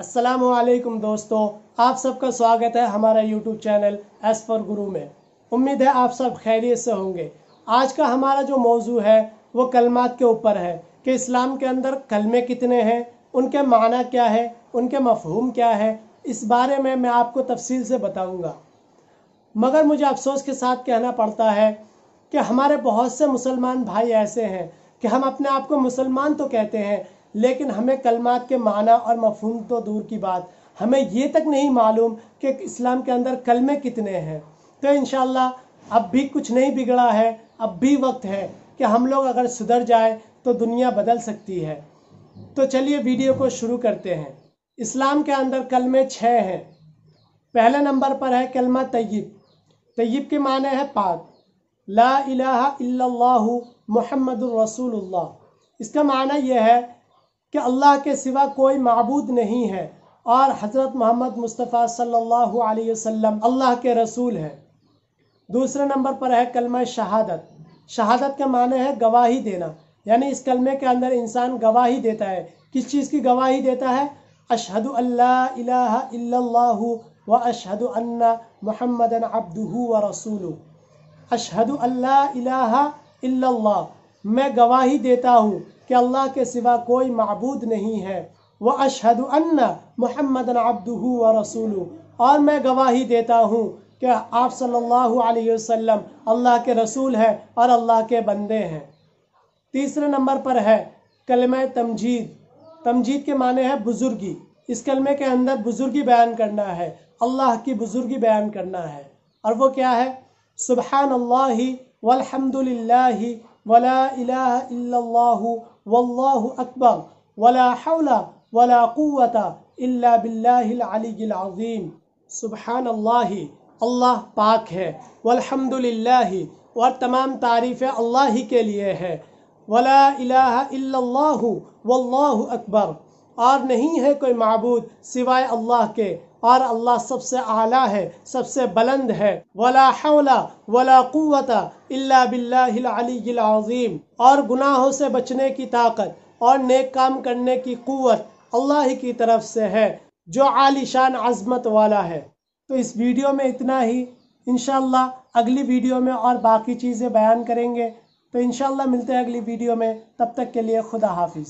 असलम दोस्तों आप सबका स्वागत है हमारा यूट्यूब चैनल एस फॉर गुरु में उम्मीद है आप सब खैरियत से होंगे आज का हमारा जो मौजू है वो कलमात के ऊपर है कि इस्लाम के अंदर कलमे कितने हैं उनके माना क्या है उनके मफहूम क्या है इस बारे में मैं आपको तफसील से बताऊंगा मगर मुझे अफसोस के साथ कहना पड़ता है कि हमारे बहुत से मुसलमान भाई ऐसे हैं कि हम अपने आप को मुसलमान तो कहते हैं लेकिन हमें कलमात के माना और मफहम तो दूर की बात हमें ये तक नहीं मालूम कि इस्लाम के अंदर कलमे कितने हैं तो इन अब भी कुछ नहीं बिगड़ा है अब भी वक्त है कि हम लोग अगर सुधर जाए तो दुनिया बदल सकती है तो चलिए वीडियो को शुरू करते हैं इस्लाम के अंदर कलमे छः हैं पहले नंबर पर है कलमा तय्यब तय्यब के माने हैं पाक ला इलाहा इल्लल्लाहु मोहम्मद रसूलुल्लाह इसका माना यह है कि अल्लाह के सिवा कोई मबूद नहीं है और हज़रत मोहम्मद मुस्तफ़ा सल्लल्लाहु अलैहि वसल्लम अल्लाह के रसूल हैं दूसरे नंबर पर है कलमा शहादत शहादत का माने है गवाही देना यानी इस कलमे के अंदर इंसान गवाही देता है किस चीज़ की गवाही देता है अशहद अल्लाह व अशहद अन्ना मोहम्मद अब्दू व रसूल अशहद अल्लाह मैं गवाही देता हूँ कि अल्लाह के सिवा कोई मबूद नहीं है वह अशहद मोहम्मद अब्दू व रसूलू और मैं गवाही देता हूँ कि आप सल्लल्लाहु अलैहि वसल्लम अल्लाह के रसूल हैं और अल्लाह के बंदे हैं तीसरे नंबर पर है कलम तमजीद तमजीद के माने है बुज़ुर्गी इस कलमे के अंदर बुज़ुर्गी बयान करना है अल्लाह की बुज़ुर्गी बयान करना है और वो क्या है सुबहान अल्लाह वला इलाह वल्लाहु अकबर वला हौला वला कुवता इल्ला बिल्लाहिल अज़ीम सुबहान अल्लाह अल्लाह पाक है वल्हम्दुलिल्लाह और तमाम तारीफ़ अल्लाह ही के लिए है वला इलाह इल्लल्लाहु वल्लाहु अकबर और नहीं है कोई मबूद सिवाय अल्लाह के और अल्लाह सबसे आला है सबसे बुलंद है वला हौला वला क़ुवत इल्ला बिल्लाहिल अज़ीम और गुनाहों से बचने की ताकत और नेक काम करने की क़ुवत अल्लाह ही की तरफ से है जो आलिशान अजमत वाला है तो इस वीडियो में इतना ही इन अगली वीडियो में और बाकी चीज़ें बयान करेंगे तो इन मिलते हैं अगली वीडियो में तब तक के लिए खुदा हाफिज़